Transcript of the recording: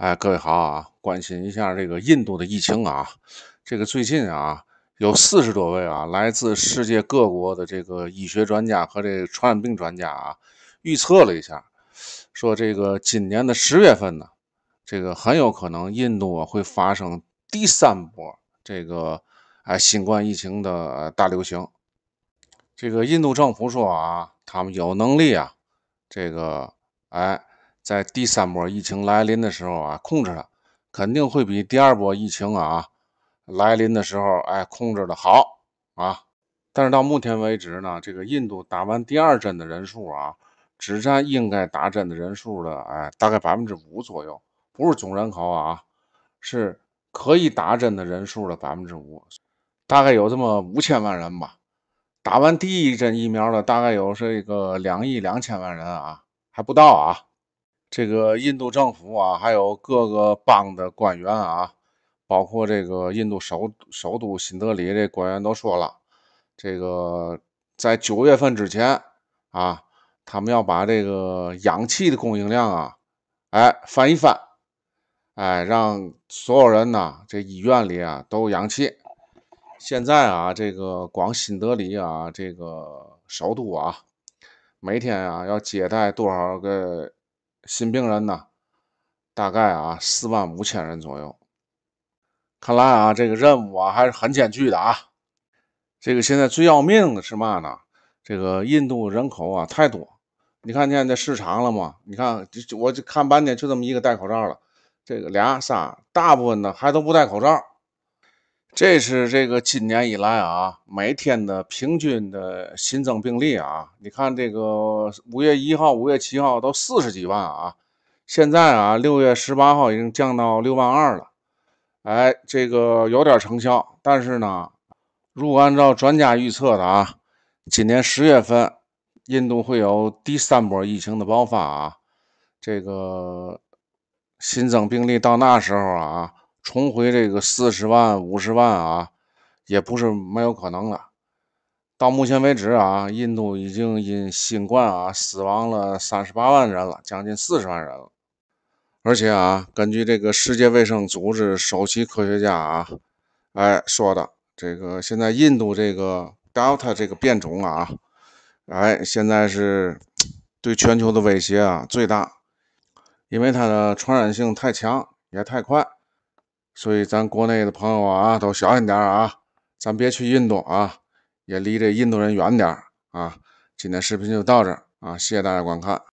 哎，各位好啊！关心一下这个印度的疫情啊，这个最近啊，有四十多位啊，来自世界各国的这个医学专家和这个传染病专家啊，预测了一下，说这个今年的十月份呢，这个很有可能印度啊会发生第三波这个哎新冠疫情的大流行。这个印度政府说啊，他们有能力啊，这个哎。在第三波疫情来临的时候啊，控制了肯定会比第二波疫情啊来临的时候，哎，控制的好啊。但是到目前为止呢，这个印度打完第二针的人数啊，只占应该打针的人数的哎，大概百分之五左右，不是总人口啊，是可以打针的人数的百分之五，大概有这么五千万人吧。打完第一针疫苗的大概有这个两亿两千万人啊，还不到啊。这个印度政府啊，还有各个邦的官员啊，包括这个印度首首都新德里这官员都说了，这个在九月份之前啊，他们要把这个氧气的供应量啊，哎翻一翻，哎让所有人呢这医院里啊都氧气。现在啊，这个光新德里啊这个首都啊，每天啊要接待多少个？新病人呢，大概啊四万五千人左右。看来啊，这个任务啊还是很艰巨的啊。这个现在最要命的是嘛呢？这个印度人口啊太多，你看现在市场了吗？你看，我就看半天，就这么一个戴口罩了，这个俩仨大部分的还都不戴口罩。这是这个今年以来啊，每天的平均的新增病例啊，你看这个五月一号、五月七号都四十几万啊，现在啊，六月十八号已经降到六万二了，哎，这个有点成效。但是呢，如果按照专家预测的啊，今年十月份印度会有第三波疫情的爆发啊，这个新增病例到那时候啊。重回这个四十万、五十万啊，也不是没有可能的。到目前为止啊，印度已经因新冠啊死亡了三十八万人了，将近四十万人了。而且啊，根据这个世界卫生组织首席科学家啊，哎说的，这个现在印度这个 Delta 这个变种啊，哎现在是 对全球的威胁啊最大，因为它的传染性太强，也太快。所以咱国内的朋友啊，都小心点啊，咱别去印度啊，也离这印度人远点啊。今天视频就到这啊，谢谢大家观看。